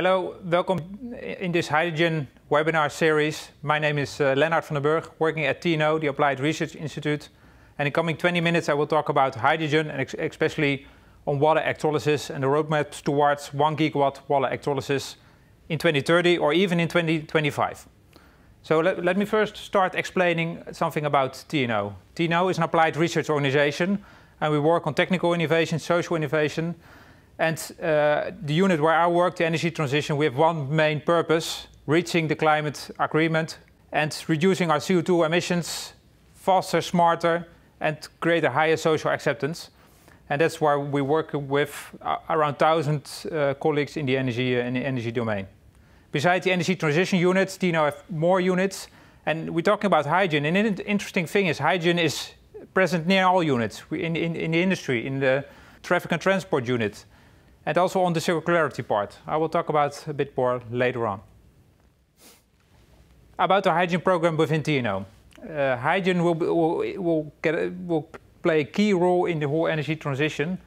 Hello, welcome in this hydrogen webinar series. My name is uh, Lennart van den Burg, working at TNO, the Applied Research Institute. And in coming 20 minutes, I will talk about hydrogen and especially on water electrolysis and the roadmaps towards 1 gigawatt water electrolysis in 2030 or even in 2025. So let me first start explaining something about TNO. TNO is an applied research organization and we work on technical innovation, social innovation, and uh, the unit where I work, the energy transition, we have one main purpose, reaching the climate agreement and reducing our CO2 emissions faster, smarter, and create a higher social acceptance. And that's why we work with uh, around 1,000 uh, colleagues in the, energy, uh, in the energy domain. Besides the energy transition units, Dino have more units. And we're talking about hydrogen. And an interesting thing is hydrogen is present near all units we, in, in, in the industry, in the traffic and transport unit, and also on the circularity part. I will talk about a bit more later on. About the hydrogen program within TNO. Uh, will, will, will, will play a key role in the whole energy transition.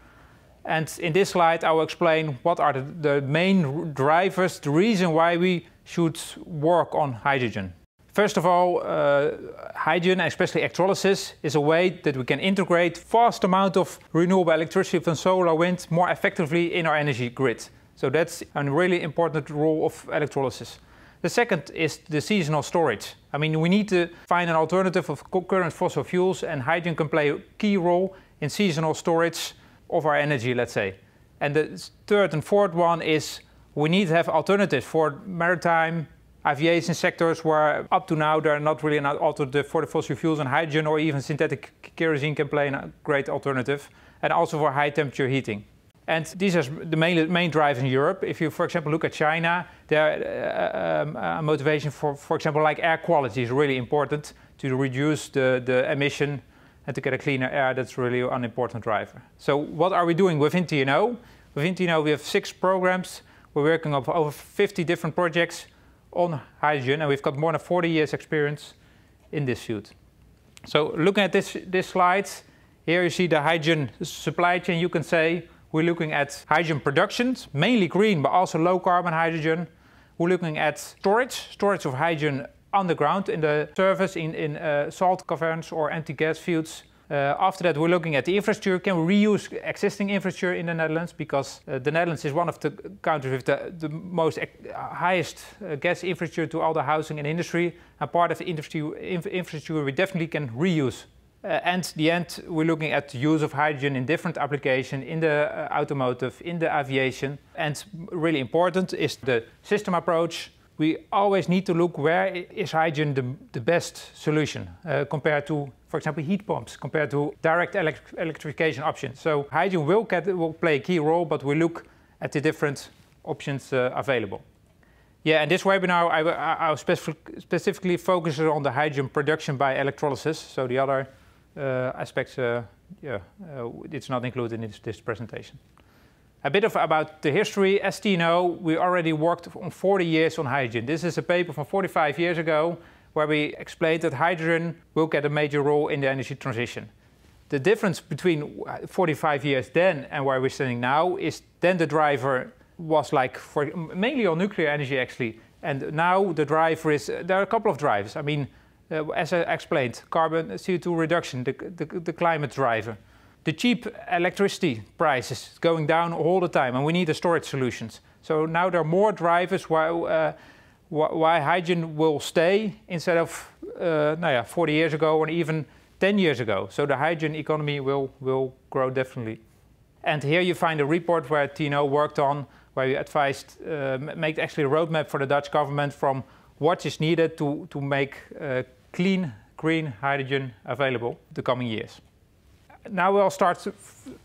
And in this slide, I will explain what are the, the main drivers, the reason why we should work on hydrogen. First of all, uh, hydrogen, especially electrolysis, is a way that we can integrate vast amount of renewable electricity from solar, wind more effectively in our energy grid. So that's a really important role of electrolysis. The second is the seasonal storage. I mean, we need to find an alternative of current fossil fuels and hydrogen can play a key role in seasonal storage of our energy, let's say. And the third and fourth one is we need to have alternatives for maritime aviation sectors where up to now they're not really an alternative for the fossil fuels and hydrogen or even synthetic kerosene can play a great alternative and also for high temperature heating. And these are the main, main drivers in Europe. If you, for example, look at China, their uh, um, uh, motivation for, for example, like air quality is really important to reduce the, the emission and to get a cleaner air. That's really an important driver. So what are we doing within TNO? Within TNO, we have six programs. We're working on over 50 different projects on hydrogen, and we've got more than 40 years experience in this field. So looking at this, this slide, here you see the hydrogen supply chain. You can say we're looking at hydrogen production, mainly green, but also low carbon hydrogen. We're looking at storage, storage of hydrogen underground in the surface in, in uh, salt caverns or empty gas fields. Uh, after that, we're looking at the infrastructure. Can we reuse existing infrastructure in the Netherlands? Because uh, the Netherlands is one of the countries with the, the most highest uh, gas infrastructure to all the housing and industry. And part of the infrastructure we definitely can reuse. Uh, and the end, we're looking at the use of hydrogen in different applications in the uh, automotive, in the aviation. And really important is the system approach we always need to look where is hydrogen the, the best solution uh, compared to, for example, heat pumps, compared to direct elect electrification options. So hydrogen will, get, will, play a key role, but we look at the different options uh, available. Yeah, and this webinar, I, I, I specif specifically focuses on the hydrogen production by electrolysis. So the other uh, aspects, uh, yeah, uh, it's not included in this, this presentation. A bit of about the history, as you know, we already worked on 40 years on hydrogen. This is a paper from 45 years ago where we explained that hydrogen will get a major role in the energy transition. The difference between uh, 45 years then and where we're standing now is then the driver was like for mainly on nuclear energy actually, and now the driver is uh, there are a couple of drivers. I mean, uh, as I explained, carbon CO2 reduction, the, the, the climate driver the cheap electricity prices going down all the time, and we need the storage solutions. So now there are more drivers why, uh, why hydrogen will stay instead of uh, no, yeah, 40 years ago or even 10 years ago. So the hydrogen economy will, will grow definitely. And here you find a report where TNO worked on, where we advised, uh, made actually a roadmap for the Dutch government from what is needed to, to make uh, clean, green hydrogen available the coming years now we'll start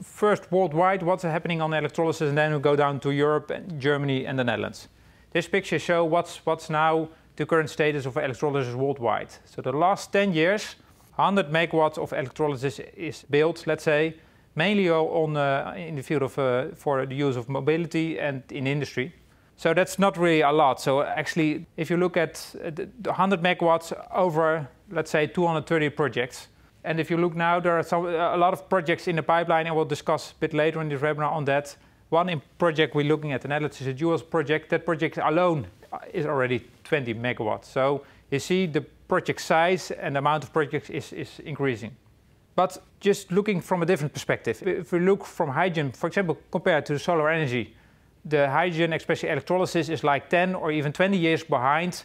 first worldwide, what's happening on electrolysis, and then we'll go down to Europe, and Germany, and the Netherlands. This picture shows what's, what's now the current status of electrolysis worldwide. So the last 10 years, 100 megawatts of electrolysis is built, let's say, mainly on, uh, in the field of, uh, for the use of mobility and in industry. So that's not really a lot. So actually, if you look at uh, the 100 megawatts over, let's say, 230 projects, and if you look now, there are some, a lot of projects in the pipeline, and we'll discuss a bit later in this webinar on that. One project we're looking at, and that is a Jules project. That project alone is already 20 megawatts. So you see the project size and the amount of projects is, is increasing. But just looking from a different perspective, if we look from hydrogen, for example, compared to solar energy, the hydrogen, especially electrolysis, is like 10 or even 20 years behind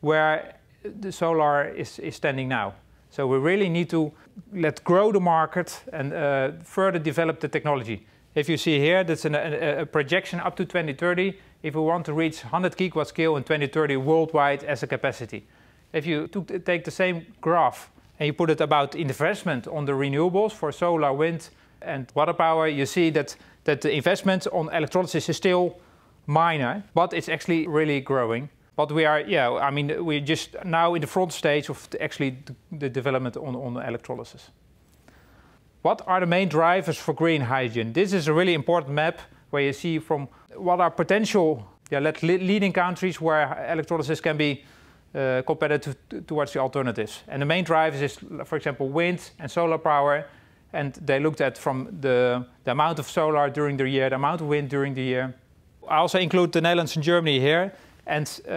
where the solar is, is standing now. So we really need to let grow the market and uh, further develop the technology. If you see here, that's an, a, a, projection up to 2030. If we want to reach 100 gigawatt scale in 2030 worldwide as a capacity. If you take the same graph and you put it about investment on the renewables for solar, wind and water power, you see that, that the investment on electrolysis is still minor, but it's actually really growing. But we are, yeah, I mean, we're just now in the front stage of the, actually the development on, on electrolysis. What are the main drivers for green hydrogen? This is a really important map where you see from what are potential yeah, leading countries where electrolysis can be uh, competitive towards the alternatives. And the main drivers is, for example, wind and solar power. And they looked at from the, the amount of solar during the year, the amount of wind during the year. I also include the Netherlands and Germany here. And uh,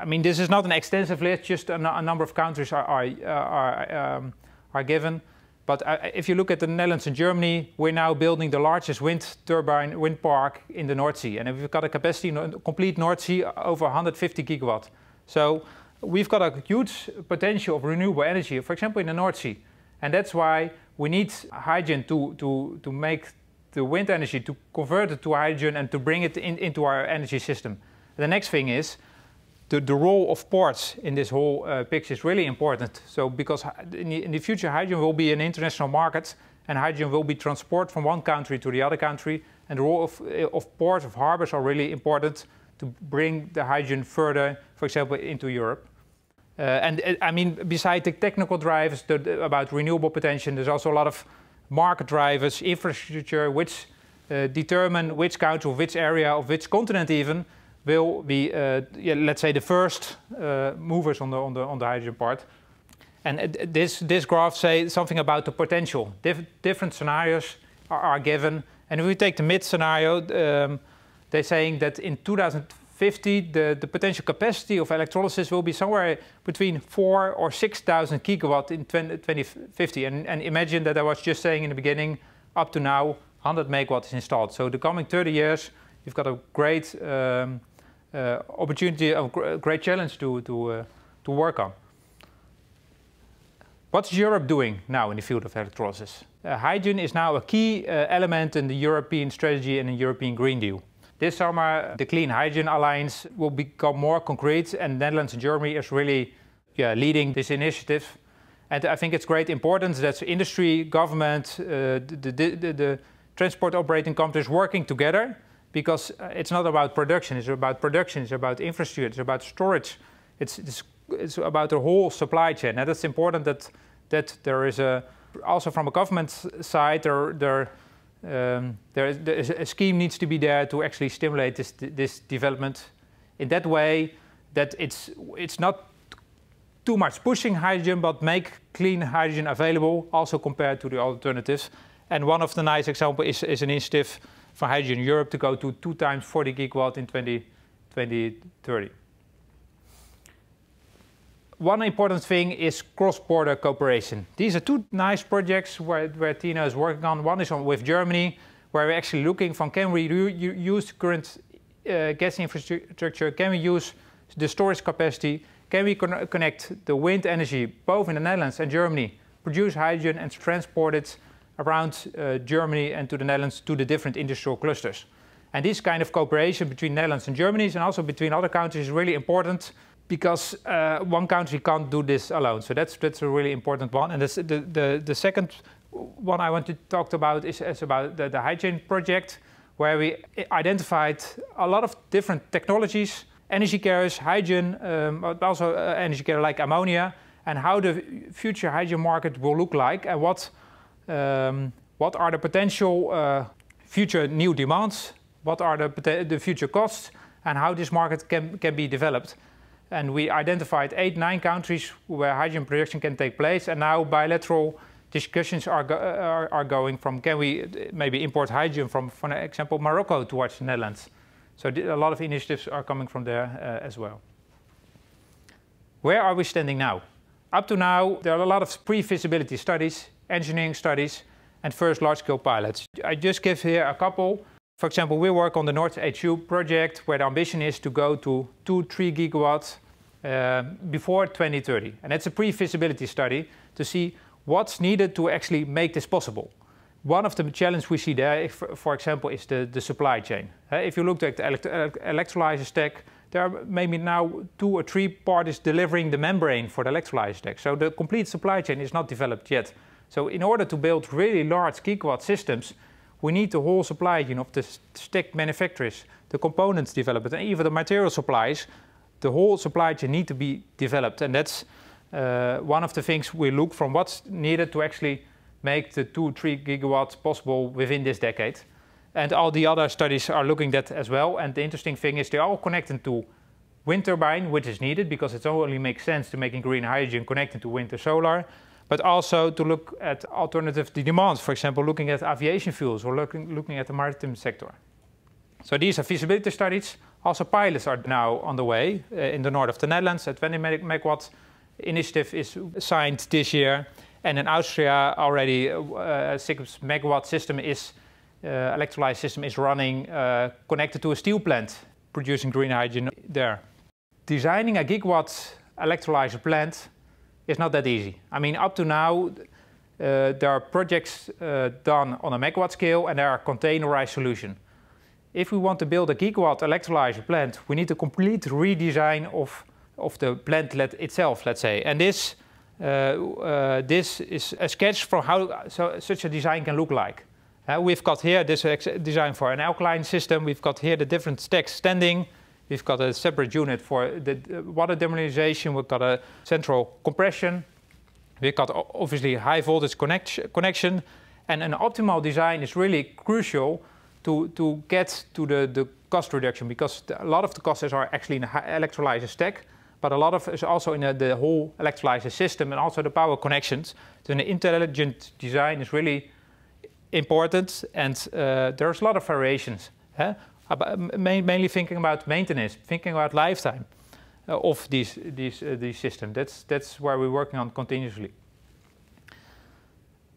I mean, this is not an extensive list, just a, number of countries are, are, are, um, are given. But uh, if you look at the Netherlands and Germany, we're now building the largest wind turbine wind park in the North Sea, and we've got a capacity in complete North Sea uh, over 150 gigawatt. So we've got a huge potential of renewable energy, for example, in the North Sea, and that's why we need hydrogen to to to make the wind energy to convert it to hydrogen and to bring it in, into our energy system. The next thing is the, the role of ports in this whole uh, picture is really important. So because in the, in the future, hydrogen will be an international market and hydrogen will be transported from one country to the other country. And the role of, uh, of ports, of harbors are really important to bring the hydrogen further, for example, into Europe. Uh, and uh, I mean, besides the technical drivers the, the, about renewable potential, there's also a lot of market drivers, infrastructure, which uh, determine which country, which area, of which continent even will be, uh, yeah, let's say, the first uh, movers on the, on, the, on the hydrogen part. And this, this graph says something about the potential. Dif different scenarios are, are, given. And if we take the mid scenario, um, they're saying that in 2050, the, the potential capacity of electrolysis will be somewhere between 4 or 6,000 gigawatt in 20, 2050. And, and imagine that I was just saying in the beginning, up to now, 100 megawatt is installed. So the coming 30 years, you've got a great um, uh, opportunity, a great challenge to, to, uh, to work on. What's Europe doing now in the field of electrolysis? Uh, hydrogen is now a key uh, element in the European strategy and the European Green Deal. This summer, the Clean Hydrogen Alliance will become more concrete, and Netherlands and Germany is really yeah, leading this initiative. And I think it's great importance that industry, government, uh, the, the, the, the transport operating companies working together because uh, it's not about production, it's about production, it's about infrastructure, it's about storage, it's, it's, it's about the whole supply chain. And it's important that, that there is a, also from a government side, there, there, um, there is, a scheme needs to be there to actually stimulate this, this development in that way that it's, it's not too much pushing hydrogen, but make clean hydrogen available also compared to the alternatives. And one of the nice examples is, is an initiative for hydrogen Europe to go to 2 times 40 gigawatt in 20, 2030. One important thing is cross-border cooperation. These are two nice projects where, where Tina is working on. One is on, with Germany, where we're actually looking from can we use current uh, gas infrastructure, can we use the storage capacity, can we con connect the wind energy both in the Netherlands and Germany, produce hydrogen and transport it around uh, Germany and to the Netherlands to the different industrial clusters. And this kind of cooperation between Netherlands and Germany and also between other countries is really important because uh, one country can't do this alone. So that's, that's a really important one. And the, the, the second one I want to talk about is, is about the, the hygiene project, where we identified a lot of different technologies, energy carriers, hygiene, um, but also uh, energy carrier like ammonia, and how the future hygiene market will look like and what um, what are the potential uh, future new demands? What are the, the future costs? And how this market can, can be developed? And we identified eight, nine countries where hydrogen production can take place. And now bilateral discussions are, go are, are, going from can we eh, maybe import hydrogen from, for example, Morocco towards the Netherlands. So a lot of initiatives are coming from there uh, as well. Where are we standing now? Up to now, there are a lot of pre-feasibility studies engineering studies, and first large-scale pilots. I just give here a couple. For example, we work on the North HU project, where the ambition is to go to 2, 3 gigawatts uh, before 2030. And that's a pre-feasibility study to see what's needed to actually make this possible. One of the challenges we see there, if, for example, is the, the supply chain. Uh, if you look at the elect uh, electrolyzer stack, there are maybe now two or three parties delivering the membrane for the electrolyzer stack. So the complete supply chain is not developed yet. So in order to build really large gigawatt systems, we need the whole supply chain of the stick manufacturers, the components developers, and even the material supplies. The whole supply chain need to be developed, and that's uh, one of the things we look from what's needed to actually make the two, three gigawatts possible within this decade. And all the other studies are looking at that as well. And the interesting thing is they are all connected to wind turbine, which is needed because it only makes sense to making green hydrogen connected to wind or solar but also to look at alternative demands, for example, looking at aviation fuels or looking, looking at the maritime sector. So these are feasibility studies. Also pilots are now on the way uh, in the north of the Netherlands. A 20 megawatt initiative is signed this year. And in Austria already uh, a uh, 6 megawatt system is, uh, electrolyzer system is running uh, connected to a steel plant producing green hydrogen there. Designing a gigawatt electrolyzer plant is not that easy. I mean, up to now, uh, there are projects uh, done on a megawatt scale and there are containerized solutions. If we want to build a gigawatt electrolyzer plant, we need a complete redesign of, of the plant itself, let's say. And this, uh, uh, this is a sketch for how so, such a design can look like. Uh, we've got here this design for an alkaline system. We've got here the different stacks standing. We've got a separate unit for the water demineralization. We've got a central compression. We've got obviously high voltage connect connection. And an optimal design is really crucial to, to get to the, the cost reduction because the, a lot of the costs are actually in the electrolyzer stack, but a lot of is also in the, the whole electrolyzer system and also the power connections. So an intelligent design is really important and uh, there's a lot of variations. Huh? about, mainly thinking about maintenance, thinking about lifetime uh, of these these uh, these systems. That's that's where we're working on continuously.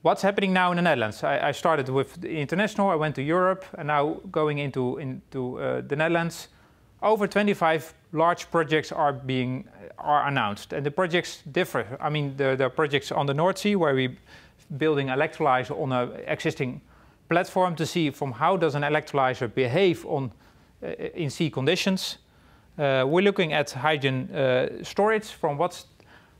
What's happening now in the Netherlands? I, I started with the international. I went to Europe, and now going into into uh, the Netherlands. Over 25 large projects are being are announced, and the projects differ. I mean, there, are projects on the North Sea where we're building electrolyzer on an existing platform to see from how does an electrolyzer behave on uh, in sea conditions. Uh, we're looking at hydrogen uh, storage from what's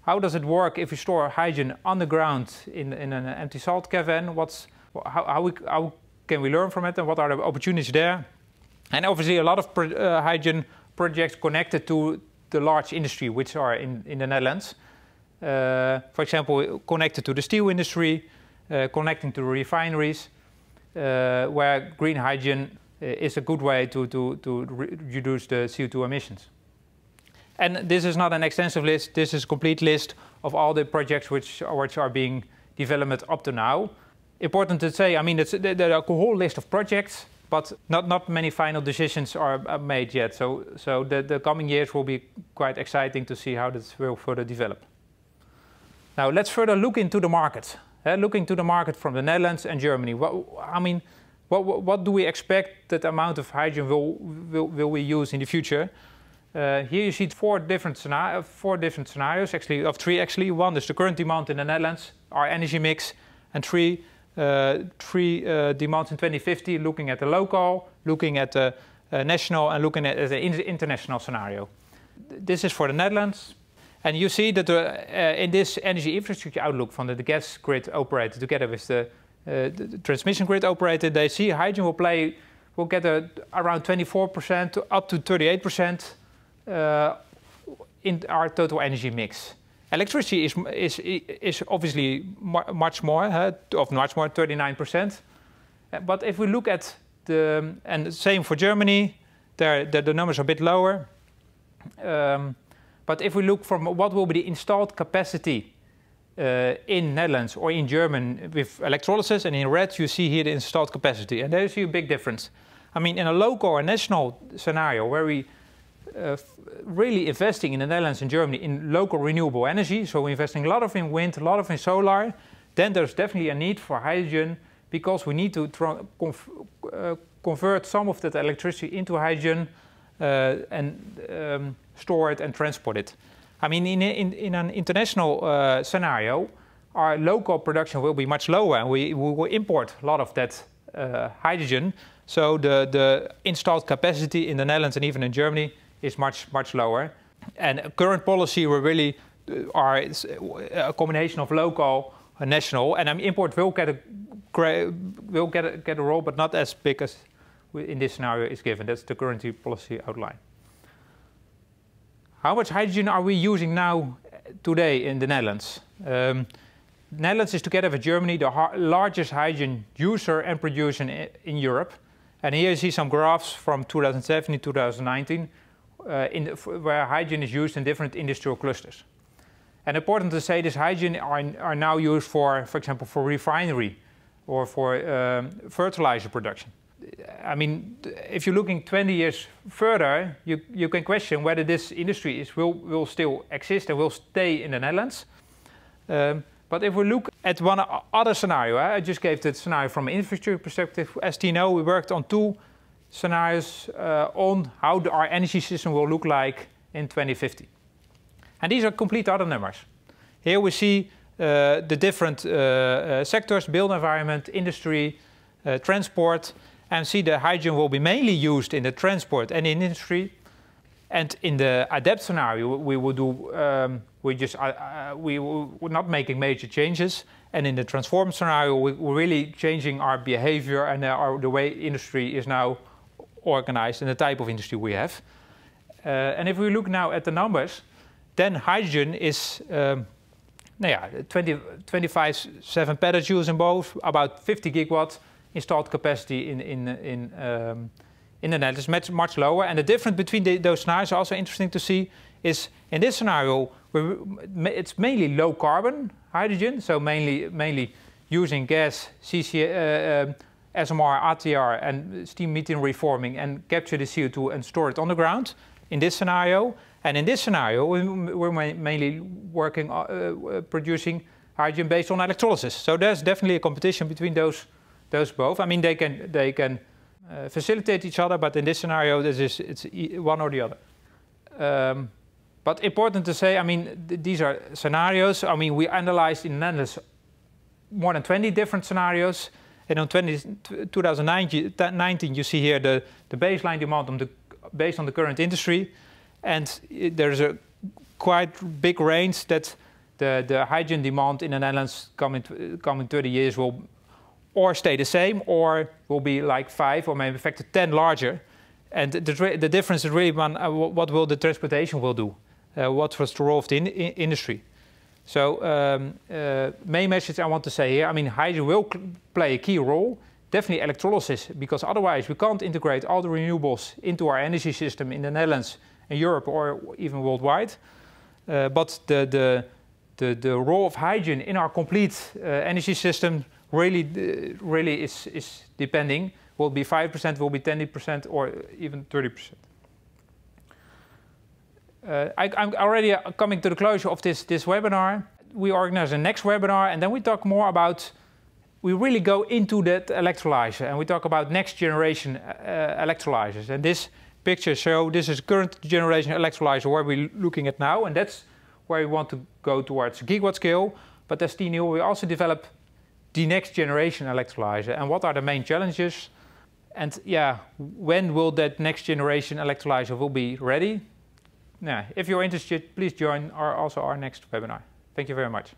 how does it work if you store hydrogen underground in, in an empty salt cavern? What's how, how, we, how can we learn from it and what are the opportunities there? And obviously a lot of pro eh, hydrogen projects connected to the large industry which are in, in the Netherlands. for example, connected to the steel industry, connecting to refineries. Uh, where green hydrogen uh, is a good way to, to, to re reduce the CO2 emissions. And this is not an extensive list. This is a complete list of all the projects which, which are being developed up to now. Important to say, I mean, it's, there are a whole list of projects, but not, not many final decisions are made yet. So, so the, the coming years will be quite exciting to see how this will further develop. Now, let's further look into the market. Uh, looking to the market from the Netherlands and Germany, what, I mean, what, what, what, do we expect that amount of hydrogen will, will, will we use in the future? Uh, here you see four different, scenario, four different scenarios, actually, of three actually. One is the current demand in the Netherlands, our energy mix, and three, uh, three uh, demands in 2050, looking at the local, looking at the uh, national, and looking at the international scenario. This is for the Netherlands, and you see that uh, uh, in this energy infrastructure outlook from the, the gas grid operator together with the, uh, the, transmission grid operator, they see hydrogen will play will get a, around 24% to up to 38% in our total energy mix. Electricity is, is, is obviously much more, huh, of much more, 39%. But if we look at the, and same for Germany, there, the, the numbers are a bit lower. Um, but if we look from what will be the installed capacity uh, in Netherlands or in German with electrolysis, and in red you see here the installed capacity, and there you see a big difference. I mean, in a local or national scenario where we uh, really investing in the Netherlands and Germany in local renewable energy, so we're investing a lot of in wind, a lot of in solar, then there's definitely a need for hydrogen because we need to uh, convert some of that electricity into hydrogen uh, and um, store it, and transport it. I mean, in, in, in an international uh, scenario, our local production will be much lower, and we, we will import a lot of that uh, hydrogen. So the, the installed capacity in the Netherlands and even in Germany is much, much lower. And current policy we really uh, are uh, a combination of local and national. And I um, mean, import will get a will get a, get a role, but not as big as in this scenario is given. That's the current policy outline. How much hydrogen are we using now uh, today in the Netherlands? Um, Netherlands is together with Germany the largest hydrogen user and producer in, in, Europe. And here you see some graphs from 2017 to 2019 uh, the, where hydrogen is used in different industrial clusters. And important to say this hydrogen are, are now used for, for example, for refinery or for um, fertilizer production. I mean, if you're looking 20 years further, you, you can question whether this industry is, will, will still exist and will stay in the Netherlands. Um, but if we look at one other scenario, eh, I just gave the scenario from an infrastructure perspective. As you know, we worked on two scenarios uh, on how the, our energy system will look like in 2050. And these are complete other numbers. Here we see uh, the different uh, uh sectors, build environment, industry, uh, transport, and see the hydrogen will be mainly used in the transport and in industry. And in the adapt scenario, we will do um, we just uh, uh we not making major changes. And in the transform scenario, we, are really changing our behavior and uh, our, the way industry is now organized and the type of industry we have. Uh, and if we look now at the numbers, then hydrogen is um, yeah, 20, 25, 7 petajoules in both, about 50 gigawatts installed capacity in in in um, in the Netherlands much much lower. And the difference between the, those scenarios is also interesting to see. Is in this scenario it's mainly low carbon hydrogen, so mainly mainly using gas, CC, uh, um, uh, SMR, RTR, and steam methane reforming, and capture the CO2 and store it on the ground. In this scenario, and in this scenario, we're mainly working uh, uh, producing hydrogen based on electrolysis. So there's definitely a competition between those those both. I mean, they can they can uh, facilitate each other, but in this scenario, this is it's one or the other. Um, but important to say, I mean, th these are scenarios. I mean, we analyzed in Netherlands more than 20 different scenarios. And on 20, 2019, you see here the, the baseline demand on the, based on the current industry. And it, there's a quite big range that the, the hydrogen demand in the Netherlands coming, uh, coming 30 years will or stay the same or will be like five or maybe factor 10 larger. And the, the difference is really one, uh, what will the transportation will do? Uh, what was the role of the in in industry? So um, uh, main message I want to say here, I mean, hydrogen will play a key role, definitely electrolysis, because otherwise we can't integrate all the renewables into our energy system in the Netherlands and Europe or even worldwide. Uh, but the, the, the, the role of hydrogen in our complete uh, energy system really, uh, really is, is depending. Will be 5%, will be 10%, or even 30%. Uh, I, am already uh, coming to the closure of this, this webinar. We organize the next webinar, and then we talk more about, we really go into that electrolyzer, and we talk about next generation uh, uh electrolyzers. And this picture shows this is current generation electrolyzer, where we're looking at now, and that's where we want to go towards gigawatt scale. But as new, we also develop the next generation electrolyzer and what are the main challenges? And yeah, when will that next generation electrolyzer will be ready? Now, if you're interested, please join our, also our next webinar. Thank you very much.